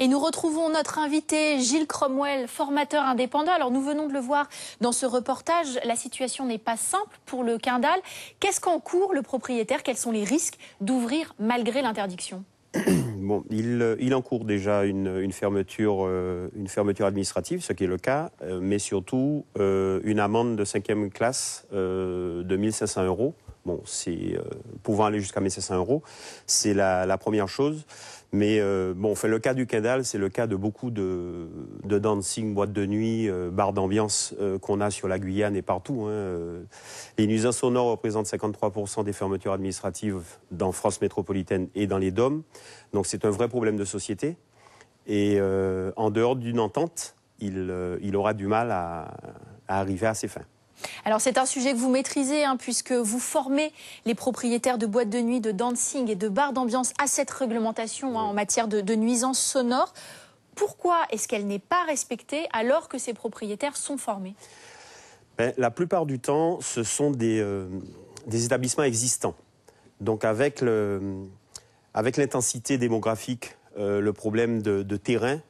Et nous retrouvons notre invité Gilles Cromwell, formateur indépendant. Alors nous venons de le voir dans ce reportage, la situation n'est pas simple pour le Quindal. Qu'est-ce qu'encourt le propriétaire Quels sont les risques d'ouvrir malgré l'interdiction euh, il, encourt déjà euh, une, fermeture, administrative, ce qui est le cas, euh, mais surtout une amende de cinquième classe de 1500 euros c'est euh, pouvant aller jusqu'à 500 euros, c'est la, première chose. Mais euh, bon, fait, le cas du Kendall, c'est le cas de beaucoup de, de dancing, boîtes de nuit, euh, barres d'ambiance qu'on a sur la Guyane et partout. Hein, les nuisances sonores représentent 53% des fermetures administratives dans France métropolitaine et dans les DOM. Donc c'est un vrai problème de société. Et en dehors d'une entente, il, aura du mal à arriver à ses fins. Alors c'est un sujet que vous maîtrisez hein, puisque vous formez les propriétaires de boîtes de nuit, de dancing et de bars d'ambiance à cette réglementation hein, en matière de, nuisances sonores. Pourquoi est-ce qu'elle n'est pas respectée alors que ces propriétaires sont formés ben, La plupart du temps, ce sont des, euh, établissements existants. Donc avec l'intensité démographique, euh, le problème de terrain,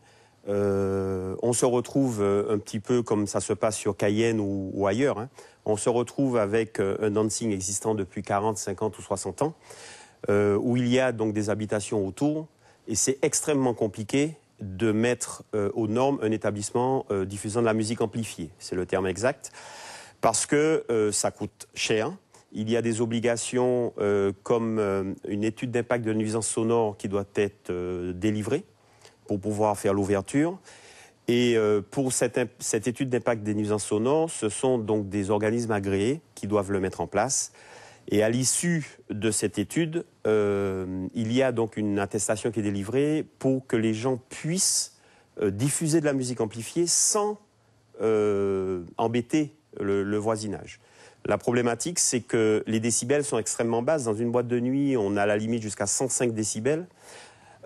euh, on se retrouve euh, un petit peu comme ça se passe sur Cayenne ou, ailleurs. Hein. On se retrouve avec euh, un dancing existant depuis 40, 50 ou 60 ans, où il y a donc des habitations autour, et c'est extrêmement compliqué de mettre aux normes un établissement diffusant de la musique amplifiée, c'est le terme exact, parce que ça coûte cher. Il y a des obligations comme une étude d'impact de nuisance sonore qui doit être délivrée pour pouvoir faire l'ouverture. Et euh, pour cette, étude d'impact des nuisances sonores, ce sont donc des organismes agréés qui doivent le mettre en place. Et à l'issue de cette étude, euh, il y a donc une attestation qui est délivrée pour que les gens puissent euh, diffuser de la musique amplifiée sans embêter le, voisinage. La problématique, c'est que les décibels sont extrêmement basses. Dans une boîte de nuit, on a la limite jusqu'à 105 décibels.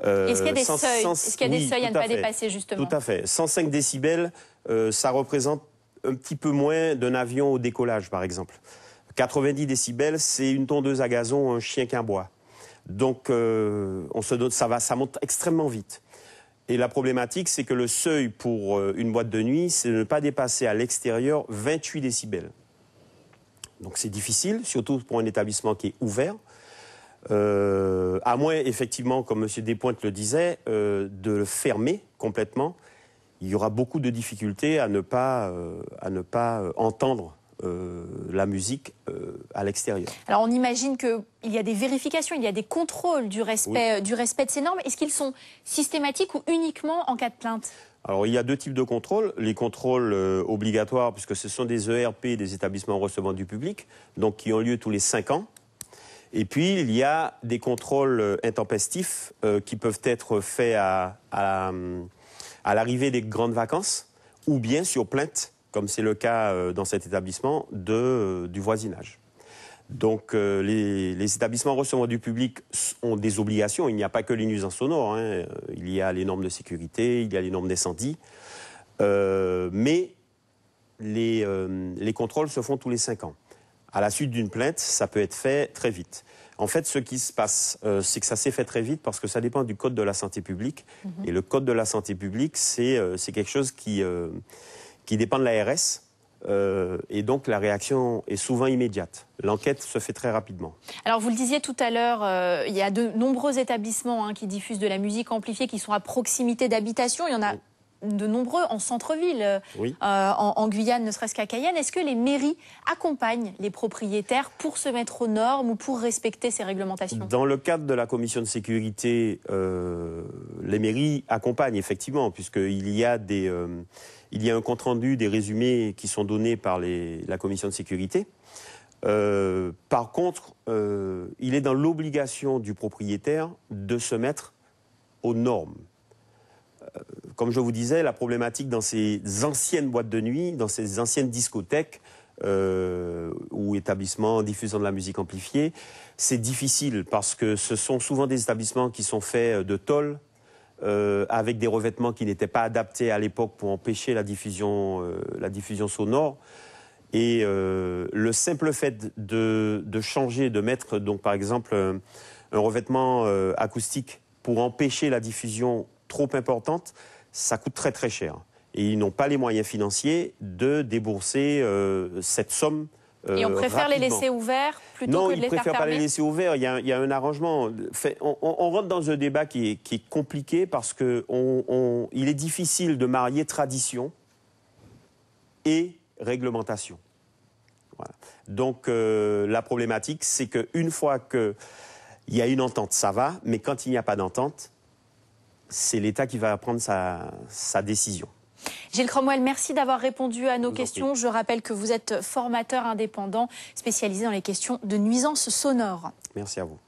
Euh, Est-ce qu'il y a des seuils, a à ne pas dépasser, justement Tout à fait. 105 décibels, euh, ça représente un petit peu moins d'un avion au décollage, par exemple. 90 décibels, c'est une tondeuse à gazon, un chien qu'un bois. Donc, euh, ça, ça monte extrêmement vite. Et la problématique, c'est que le seuil pour une boîte de nuit, c'est de ne pas dépasser à l'extérieur 28 décibels. Donc, c'est difficile, surtout pour un établissement qui est ouvert. Euh, à moins effectivement, comme M. Despointes le disait, euh, de le fermer complètement, il y aura beaucoup de difficultés à ne pas, euh, à ne pas entendre la musique à l'extérieur. Alors on imagine qu'il y a des vérifications, il y a des contrôles du respect, du respect de ces normes. Est-ce qu'ils sont systématiques ou uniquement en cas de plainte alors il y a deux types de contrôles, les contrôles obligatoires puisque ce sont des ERP, des établissements recevant du public, donc qui ont lieu tous les cinq ans. Et puis, il y a des contrôles euh, intempestifs euh, qui peuvent être faits euh, à, l'arrivée des grandes vacances ou bien sur plainte, comme c'est le cas dans cet établissement, de, du voisinage. Donc les, établissements recevant du public ont des obligations. Il n'y a pas que les nuisances sonores. Hein. Il y a les normes de sécurité, il y a les normes d'incendie. mais les, contrôles se font tous les cinq ans à la suite d'une plainte, ça peut être fait très vite. En fait, ce qui se passe, euh, c'est que ça s'est fait très vite parce que ça dépend du code de la santé publique. Mhm. Et le code de la santé publique, c'est euh, quelque chose qui, euh, qui dépend de l'ARS. et donc la réaction est souvent immédiate. L'enquête se fait très rapidement. Alors vous le disiez tout à l'heure, il y a de nombreux établissements hein, qui diffusent de la musique amplifiée, qui sont à proximité d'habitations. Il y en a de nombreux en centre-ville, euh, euh, en, Guyane, ne serait-ce qu'à Cayenne. Est-ce que les mairies accompagnent les propriétaires pour se mettre aux normes ou pour respecter ces réglementations Dans le cadre de la commission de sécurité, euh, les mairies accompagnent effectivement, puisqu'il y a des, il y a un compte rendu des résumés qui sont donnés par la commission de sécurité. par contre, il est dans l'obligation du propriétaire de se mettre aux normes comme je vous disais, la problématique dans ces anciennes boîtes de nuit, dans ces anciennes discothèques euh, ou établissements diffusant de la musique amplifiée, c'est difficile parce que ce sont souvent des établissements qui sont faits euh, de tôle, euh, avec des revêtements qui n'étaient pas adaptés à l'époque pour empêcher la diffusion, la diffusion sonore. Et le simple fait de, changer, de mettre donc par exemple un revêtement acoustique pour empêcher la diffusion trop importante, ça coûte très très cher. Et ils n'ont pas les moyens financiers de débourser euh, cette somme. Euh, et on préfère les laisser ouverts plutôt que de les faire fermer Non, ils préfèrent pas les laisser ouverts. Il y a, un arrangement. on, rentre dans un débat qui est, compliqué parce qu'il est difficile de marier tradition et réglementation. Donc euh, la problématique, c'est qu'une fois qu'il y a une entente, ça va, mais quand il n'y a pas d'entente, c'est l'État qui va prendre sa, décision. Gilles Cromwell, merci d'avoir répondu à nos questions. Je rappelle que vous êtes formateur indépendant spécialisé dans les questions de nuisances sonores. Merci à vous.